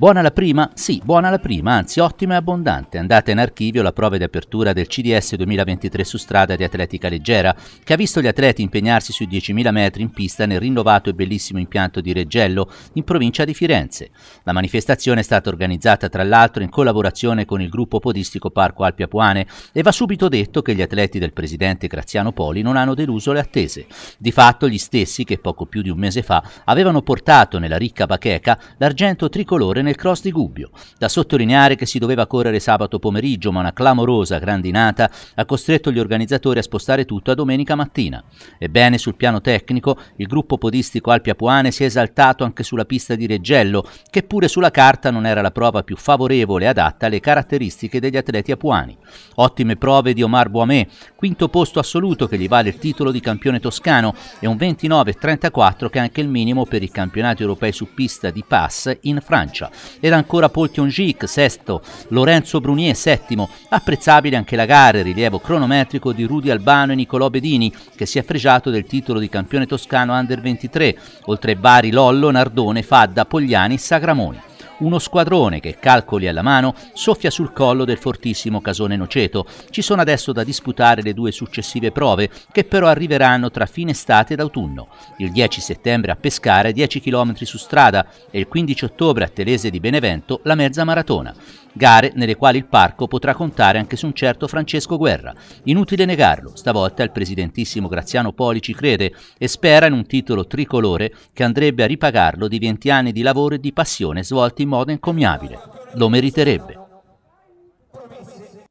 Buona la prima? Sì, buona la prima, anzi ottima e abbondante. Andate in archivio la prova di apertura del CDS 2023 su strada di atletica leggera, che ha visto gli atleti impegnarsi sui 10.000 metri in pista nel rinnovato e bellissimo impianto di Reggello, in provincia di Firenze. La manifestazione è stata organizzata tra l'altro in collaborazione con il gruppo podistico Parco Alpi Apuane e va subito detto che gli atleti del presidente Graziano Poli non hanno deluso le attese. Di fatto gli stessi che poco più di un mese fa avevano portato nella ricca bacheca l'argento tricolore nel nel cross di Gubbio. Da sottolineare che si doveva correre sabato pomeriggio, ma una clamorosa grandinata ha costretto gli organizzatori a spostare tutto a domenica mattina. Ebbene, sul piano tecnico, il gruppo podistico Alpia Puane si è esaltato anche sulla pista di Reggello, che pure sulla carta non era la prova più favorevole e adatta alle caratteristiche degli atleti apuani. Ottime prove di Omar Boamè, quinto posto assoluto che gli vale il titolo di campione toscano e un 29-34 che è anche il minimo per i campionati europei su pista di pass in Francia ed ancora Paul Tiongic, sesto, Lorenzo Brunier, settimo. Apprezzabile anche la gara, rilievo cronometrico di Rudy Albano e Nicolò Bedini, che si è fregiato del titolo di campione toscano Under 23, oltre Bari, Lollo, Nardone, Fadda, Pogliani, e Sagramoni. Uno squadrone che, calcoli alla mano, soffia sul collo del fortissimo Casone Noceto. Ci sono adesso da disputare le due successive prove, che però arriveranno tra fine estate ed autunno. Il 10 settembre a Pescara 10 km su strada e il 15 ottobre a Telese di Benevento la mezza maratona. Gare nelle quali il parco potrà contare anche su un certo Francesco Guerra. Inutile negarlo, stavolta il presidentissimo Graziano Poli ci crede e spera in un titolo tricolore che andrebbe a ripagarlo di 20 anni di lavoro e di passione svolti in modo encomiabile. Lo meriterebbe.